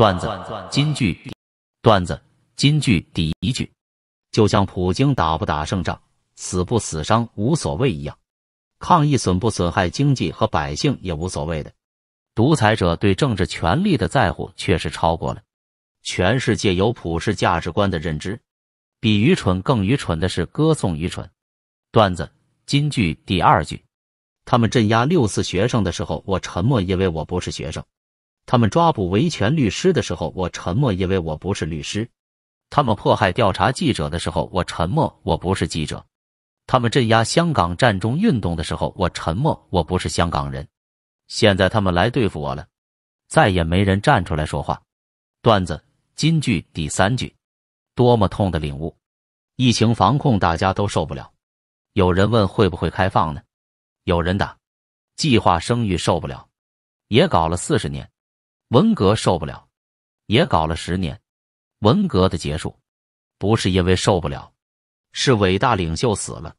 段子金句，段子金句第一句，就像普京打不打胜仗、死不死伤无所谓一样，抗议损不损害经济和百姓也无所谓的，独裁者对政治权力的在乎确实超过了全世界有普世价值观的认知。比愚蠢更愚蠢的是歌颂愚蠢。段子金句第二句，他们镇压六四学生的时候，我沉默，因为我不是学生。他们抓捕维权律师的时候，我沉默，因为我不是律师；他们迫害调查记者的时候，我沉默，我不是记者；他们镇压香港战中运动的时候，我沉默，我不是香港人。现在他们来对付我了，再也没人站出来说话。段子金句第三句，多么痛的领悟！疫情防控大家都受不了，有人问会不会开放呢？有人打，计划生育受不了，也搞了四十年。文革受不了，也搞了十年。文革的结束，不是因为受不了，是伟大领袖死了。